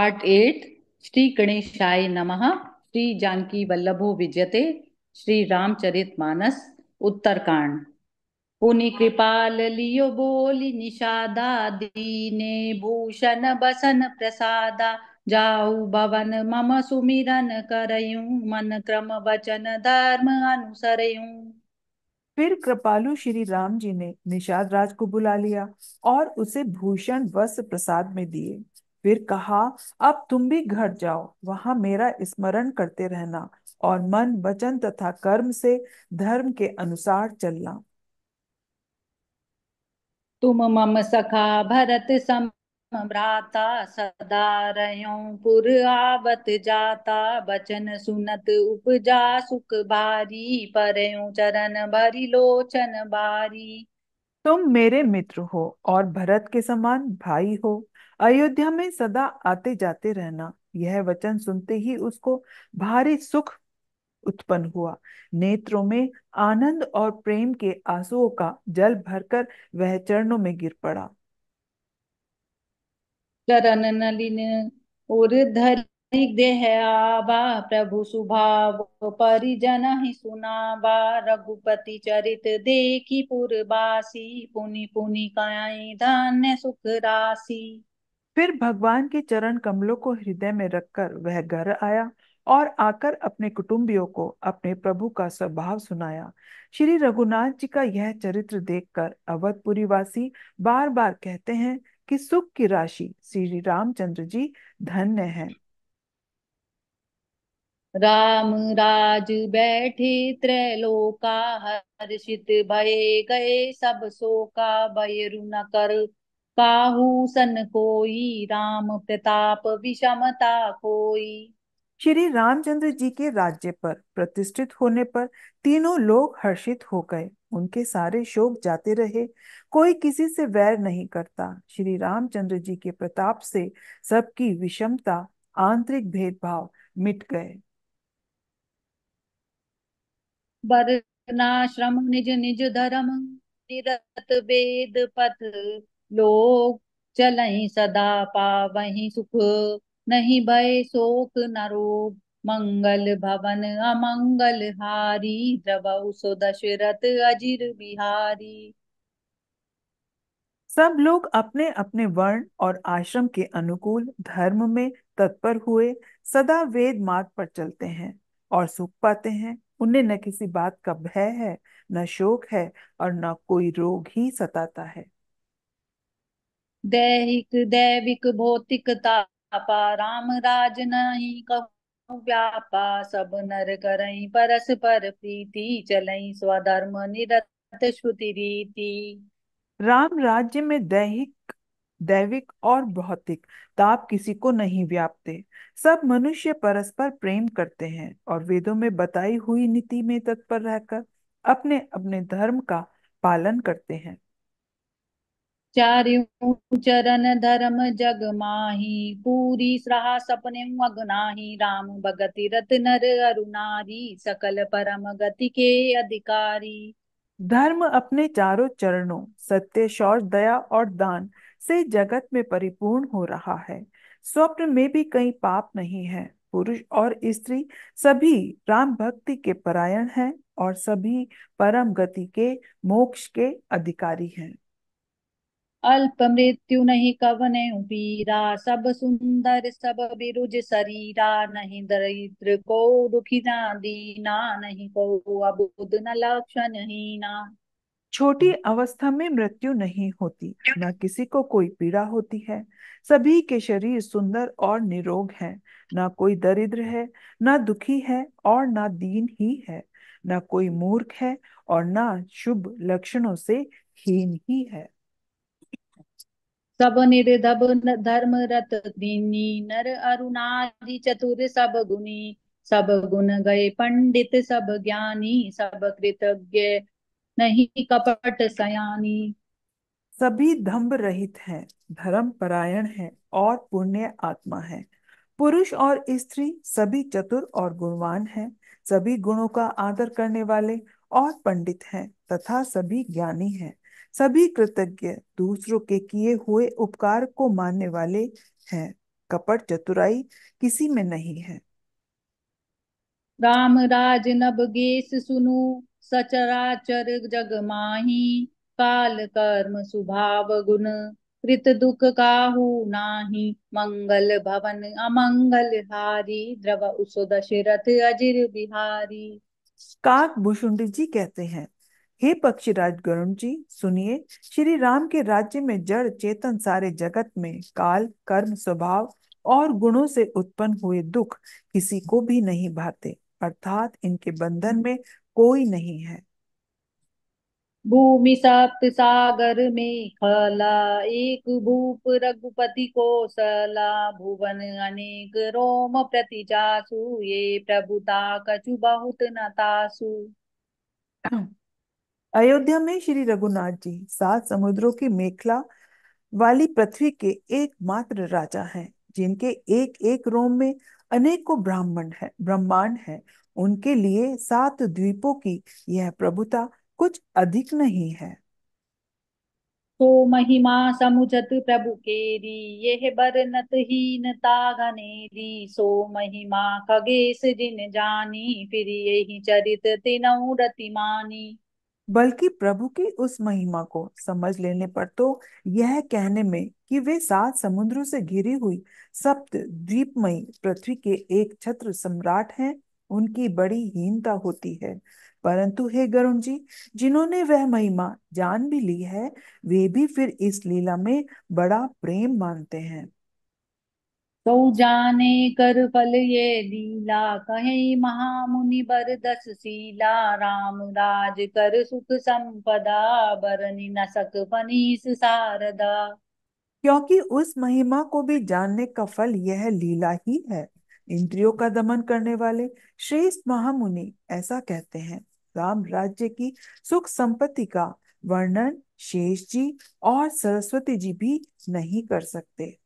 Part eight Shri गणेशाय नमः श्री जानकी वल्लभो विजयते श्री रामचरित मानस उत्तरकांड पुनि कृपाल लियो बोली निषादा दीने भूषण बसन प्रसादा जाऊ भवन मम सुमिरन करयूं मन क्रम वचन धर्म अनुसरयूं फिर कृपालु श्री राम जी ने निषाद राज को बुला लिया और उसे भूषण वस्त्र प्रसाद में दिए फिर कहा अब तुम भी घर जाओ वहां मेरा स्मरण करते रहना और मन वचन तथा कर्म से धर्म के अनुसार चलना तुम मम सखा भरत सम भ्राता सदा रहो पुर आवत जाता बचन सुनत उपजा सुख भारी पर चरण भरी लोचन बारी तुम मेरे मित्र हो और भरत के समान भाई हो अयोध्या में सदा आते जाते रहना यह वचन सुनते ही उसको भारी सुख उत्पन्न हुआ नेत्रों में आनंद और प्रेम के आंसुओं का जल भरकर वह चरणों में गिर पड़ा चरण और देह आबा प्रभु सुभाव परिजन ही सुनाबा रघुपति चरित देखी पुरबासी पुनि पुनि कायाई धान्य सुख राशि फिर भगवान के चरण कमलों को हृदय में रखकर वह घर आया और आकर अपने कुटुंबियों को अपने प्रभु का स्वभाव सुनाया श्री रघुनाथ जी का यह चरित्र देखकर अवधपुरी वासी बार बार कहते हैं कि सुख की राशि श्री रामचंद्र जी धन्य है राम राज बैठे त्रैलोका हर्षित भय गए सब सो का भय न कर काहू सन कोई राम प्रताप विषमता कोई श्री रामचंद्र जी के राज्य पर प्रतिष्ठित होने पर तीनों लोग हर्षित हो गए उनके सारे शोक जाते रहे कोई किसी से वैर नहीं करता श्री रामचंद्र जी के प्रताप से सबकी विषमता आंतरिक भेदभाव मिट गए बरनाश्रम निज निज धर्म निरत वेद पथ लोग चल सदा पावही सुख नहीं भय शोक न रोग मंगल भवन अमंगल हारी द्रवऊ सो दशरथ अजिर बिहारी सब लोग अपने अपने वर्ण और आश्रम के अनुकूल धर्म में तत्पर हुए सदा वेद मार्ग पर चलते हैं और सुख पाते हैं उन्हें न किसी बात का भय है न शोक है और न कोई रोग ही सताता है दैहिक दैविक भौतिक तापा राम राज नहीं कहू व्यापा सब नर करई परस पर प्रीति चलई स्वधर्म निरत श्रुति रीति राम राज्य में दैहिक दैविक और भौतिक ताप किसी को नहीं व्यापते सब मनुष्य परस्पर प्रेम करते हैं और वेदों में बताई हुई नीति में तत्पर रहकर अपने अपने धर्म का पालन करते हैं चारियू चरण धर्म जग माही पूरी सहा सपने अगनाही राम भगति रत नर अरुणारी सकल परम गति के अधिकारी धर्म अपने चारों चरणों सत्य शौर्य दया और दान से जगत में परिपूर्ण हो रहा है स्वप्न में भी कई पाप नहीं है पुरुष और स्त्री सभी राम भक्ति के परायण हैं और सभी परम गति के मोक्ष के अधिकारी हैं अल्प मृत्यु नहीं कवने पीरा सब सुंदर सब बिरुज शरीरा नहीं दरिद्र को दुखी ना दीना नहीं को अबुद न लक्षण ना छोटी अवस्था में मृत्यु नहीं होती न किसी को कोई पीड़ा होती है सभी के शरीर सुंदर और निरोग हैं ना कोई दरिद्र है ना दुखी है और ना दीन ही है ना कोई मूर्ख है और ना शुभ लक्षणों से हीन ही है सब निर्धब धर्म रत दीनी नर अरुणादि चतुर सब गुणी सब गुण गए पंडित सब ज्ञानी सब कृतज्ञ नहीं कपट सयानी सभी धम्भ रहित हैं धर्म परायण है और पुण्य आत्मा है पुरुष और स्त्री सभी चतुर और गुणवान हैं सभी गुणों का आदर करने वाले और पंडित हैं तथा सभी ज्ञानी हैं सभी कृतज्ञ दूसरों के किए हुए उपकार को मानने वाले हैं कपट चतुराई किसी में नहीं है राम राज नब गेस सुनु सचराचर जग माही काल कर्म सुभाव गुण कृत दुख काहू नाही मंगल भवन अमंगल हारी द्रव उसो दशरथ अजिर बिहारी काक भूषुंड जी कहते हैं हे पक्षीराज गरुण जी सुनिए श्री राम के राज्य में जड़ चेतन सारे जगत में काल कर्म स्वभाव और गुणों से उत्पन्न हुए दुख किसी को भी नहीं भाते अर्थात इनके बंधन में कोई नहीं है भूमि सप्त सागर में खला एक भूप रघुपति को सला भुवन अनेक रोम जासु ये प्रभुता कछु बहुत नतासु अयोध्या में श्री रघुनाथ जी सात समुद्रों की मेखला वाली पृथ्वी के एकमात्र राजा हैं जिनके एक एक रोम में अनेकों ब्राह्मण है ब्रह्मांड है उनके लिए सात द्वीपों की यह प्रभुता कुछ अधिक नहीं है तो महिमा समुझत प्रभु केरी यह बरनत हीनता घनेरी सो महिमा खगेश जिन जानी फिर यही चरित रति मानी बल्कि प्रभु की उस महिमा को समझ लेने पर तो यह कहने में कि वे सात समुद्रों से घिरी हुई सप्त द्वीपमयी पृथ्वी के एक छत्र सम्राट हैं उनकी बड़ी हीनता होती है परंतु हे गरुण जी जिन्होंने वह महिमा जान भी ली है वे भी फिर इस लीला में बड़ा प्रेम मानते हैं तो जाने कर फल ये लीला कहे महामुनि बर दस सीला राम राज कर सुख संपदा बरनी नसक पनीस सारदा क्योंकि उस महिमा को भी जानने का फल यह लीला ही है इंद्रियों का दमन करने वाले श्रेष्ठ महामुनि ऐसा कहते हैं राम राज्य की सुख संपत्ति का वर्णन शेष जी और सरस्वती जी भी नहीं कर सकते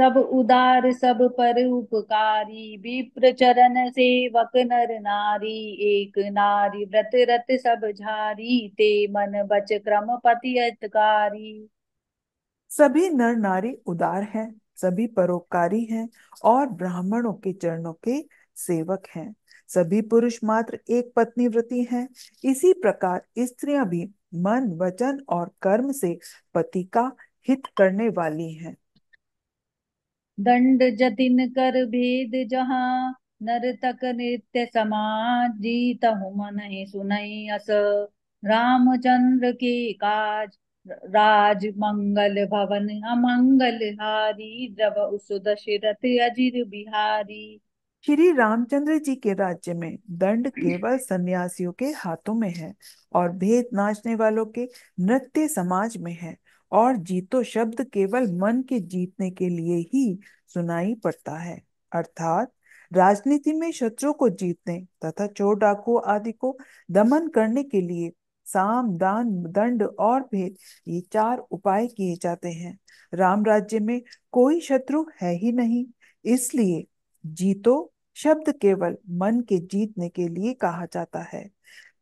सब उदार सब पर उपकारी विप्र चरण सेवक नर नारी एक नारी व्रत रत सब झारी ते मन बच क्रम पति अतकारी सभी नर नारी उदार हैं सभी परोपकारी हैं और ब्राह्मणों के चरणों के सेवक हैं सभी पुरुष मात्र एक पत्नी व्रति हैं इसी प्रकार स्त्रियां भी मन वचन और कर्म से पति का हित करने वाली हैं दंड जतिन कर भेद नर तक नृत्य समाज जीत मन ही सुनई अस रामचंद्र के काज राज मंगल भवन अमंगल हारी द्रव दशरथ अजिर बिहारी श्री रामचंद्र जी के राज्य में दंड केवल सन्यासियों के हाथों में है और भेद नाचने वालों के नृत्य समाज में है और जीतो शब्द केवल मन के जीतने के लिए ही सुनाई पड़ता है अर्थात राजनीति में शत्रु को जीतने तथा चोर डाकू आदि को दमन करने के लिए साम दान दंड और भेद ये चार उपाय किए जाते हैं राम राज्य में कोई शत्रु है ही नहीं इसलिए जीतो शब्द केवल मन के जीतने के लिए कहा जाता है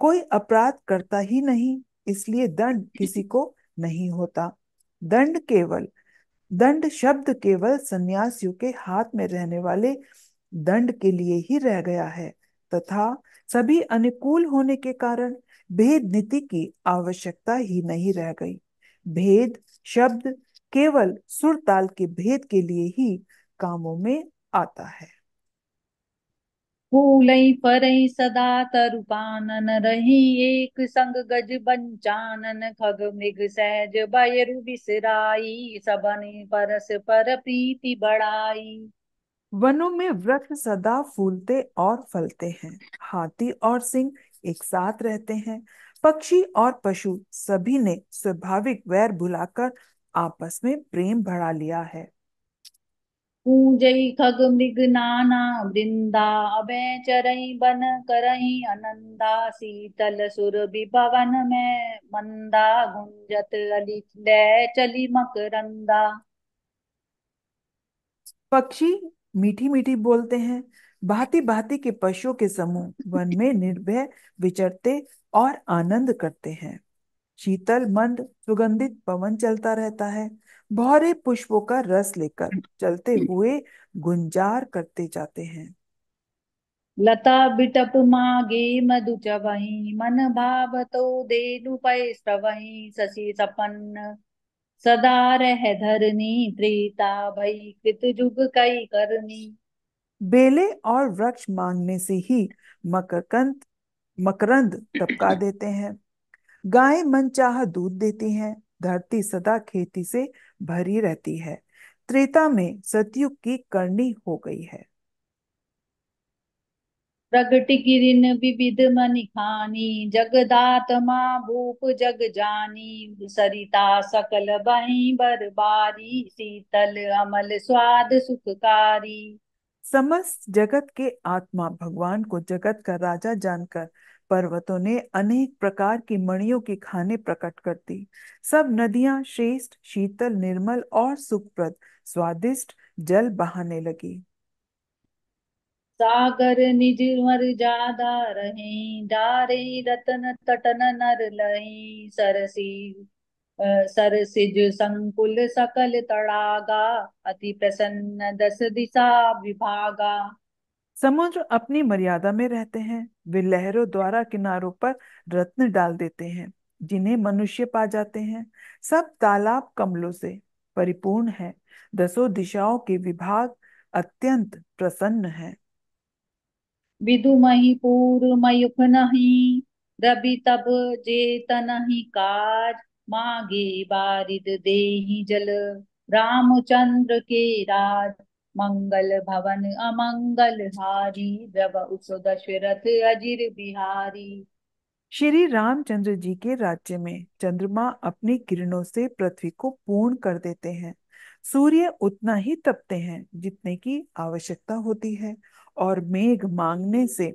कोई अपराध करता ही नहीं इसलिए दंड किसी को नहीं होता दंड केवल दंड शब्द केवल सन्यासियों के हाथ में रहने वाले दंड के लिए ही रह गया है तथा सभी अनुकूल होने के कारण भेद नीति की आवश्यकता ही नहीं रह गई भेद शब्द केवल सुरताल के भेद के लिए ही कामों में आता है फूलई फरई सदा तरुपानन रही एक संग गज बंचानन खग मृग सहज बयरु बिसराई सबने परस पर प्रीति बढ़ाई वनों में वृक्ष सदा फूलते और फलते हैं हाथी और सिंह एक साथ रहते हैं पक्षी और पशु सभी ने स्वाभाविक वैर भुलाकर आपस में प्रेम बढ़ा लिया है पूजई खग मृग नाना वृंदा अभय चरही बन करही अनंदा शीतल सुर विभवन में मंदा गुंजत अलित ले चली मकरंदा पक्षी मीठी मीठी बोलते हैं भांति भांति के पशुओं के समूह वन में निर्भय विचरते और आनंद करते हैं शीतल मंद सुगंधित पवन चलता रहता है भौरे पुष्पों का रस लेकर हम्म। चलते हुए गुंजार करते जाते हैं लता बिटप मागे मधु चवही मन भाव तो दे शशि सपन्न सदा रह धरनी प्रीता भई कृत जुग कई करनी बेले और वृक्ष मांगने से ही मकरकंद मकरंद टपका देते हैं गाय मन चाह दूध देती हैं धरती सदा खेती से भरी रहती है त्रेता में सतयुग की करनी हो गई है प्रगट गिरिन विविध मन खानी जगदात्मा भूप जग जानी सरिता सकल बही बरबारी शीतल अमल स्वाद सुखकारी समस्त जगत के आत्मा भगवान को जगत का राजा जानकर पर्वतों ने अनेक प्रकार की मणियों की खाने प्रकट कर दी सब नदियां श्रेष्ठ शीतल निर्मल और सुखप्रद स्वादिष्ट जल बहाने लगी सागर निज मर जादा रहे डारे रतन तटन नर लही सरसी सरसिज संकुल सकल तड़ागा अति प्रसन्न दस दिशा विभागा समुद्र अपनी मर्यादा में रहते हैं वे लहरों द्वारा किनारों पर रत्न डाल देते हैं जिन्हें मनुष्य पा जाते हैं सब तालाब कमलों से परिपूर्ण है दसों दिशाओं के विभाग अत्यंत प्रसन्न है विधुमहि पूर्वयुख नहीं रवि तब जेत नहीं काज मागे बारिद देहि जल रामचंद्र के राज मंगल भवन अमंगल हारी रव उदशरथ दशरथ अजिर बिहारी श्री रामचंद्र जी के राज्य में चंद्रमा अपनी किरणों से पृथ्वी को पूर्ण कर देते हैं सूर्य उतना ही तपते हैं जितने की आवश्यकता होती है और मेघ मांगने से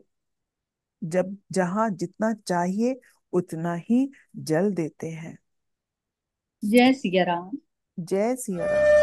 जब जहां जितना चाहिए उतना ही जल देते हैं जय सिया राम जय सिया राम